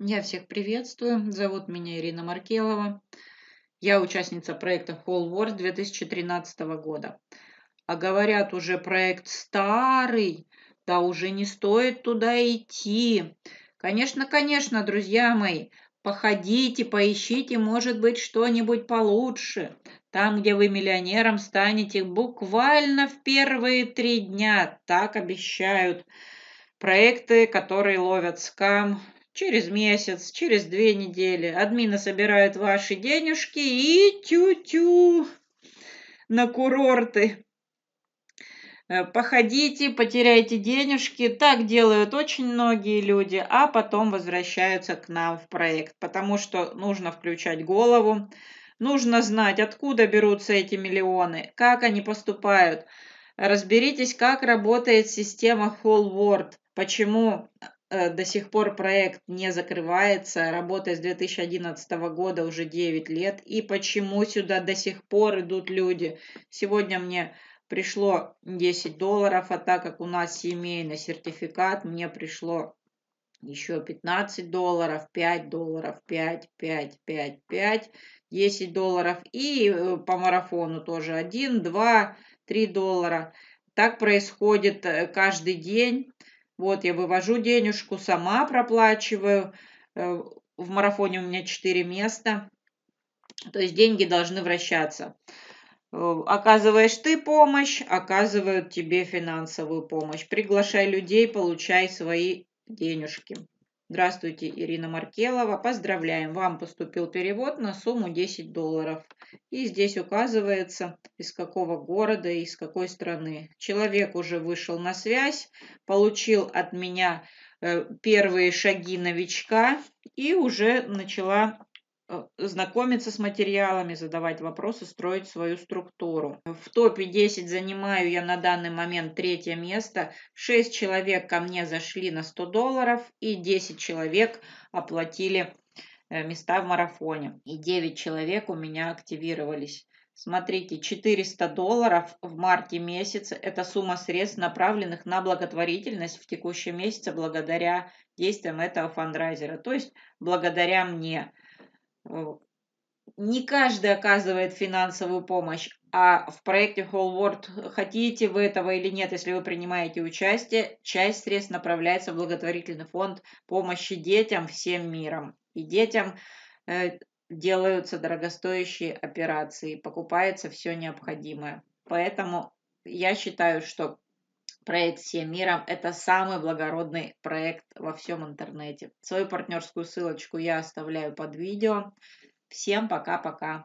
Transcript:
Я всех приветствую. Зовут меня Ирина Маркелова. Я участница проекта Whole Wars 2013 года. А говорят, уже проект старый, да уже не стоит туда идти. Конечно, конечно, друзья мои, походите, поищите, может быть, что-нибудь получше. Там, где вы миллионером станете буквально в первые три дня, так обещают проекты, которые ловят скам, Через месяц, через две недели админы собирают ваши денежки и тю-тю на курорты. Э, походите, потеряйте денежки. Так делают очень многие люди, а потом возвращаются к нам в проект, потому что нужно включать голову, нужно знать, откуда берутся эти миллионы, как они поступают. Разберитесь, как работает система Whole World, почему Э, до сих пор проект не закрывается, работает с 2011 года уже 9 лет, и почему сюда до сих пор идут люди. Сегодня мне пришло 10 долларов, а так как у нас семейный сертификат, мне пришло еще 15 долларов, 5 долларов, 5, 5, 5, 5, 10 долларов. И э, по марафону тоже 1, 2, 3 доллара. Так происходит э, каждый день. Вот я вывожу денежку, сама проплачиваю. Э, в марафоне у меня 4 места. То есть деньги должны вращаться. Э, Оказываешь ты помощь, оказывают тебе финансовую помощь. Приглашай людей, получай свои денежки. Здравствуйте, Ирина Маркелова. Поздравляем, вам поступил перевод на сумму 10 долларов. И здесь указывается, из какого города и из какой страны. Человек уже вышел на связь, получил от меня э, первые шаги новичка и уже начала Э, знакомиться с материалами, задавать вопросы, строить свою структуру. В топе 10 занимаю я на данный момент третье место. 6 человек ко мне зашли на 100 долларов и 10 человек оплатили э, места в марафоне. И 9 человек у меня активировались. Смотрите, 400 долларов в марте месяце – это сумма средств, направленных на благотворительность в текущем месяце благодаря действиям этого фандрайзера, то есть благодаря мне – не каждый оказывает финансовую помощь, а в проекте Whole World хотите вы этого или нет, если вы принимаете участие, часть средств направляется в благотворительный фонд помощи детям всем миром. И детям э, делаются дорогостоящие операции, покупается все необходимое. Поэтому я считаю, что Проект «Всем миром» — это самый благородный проект во всем интернете. Свою партнерскую ссылочку я оставляю под видео. Всем пока-пока.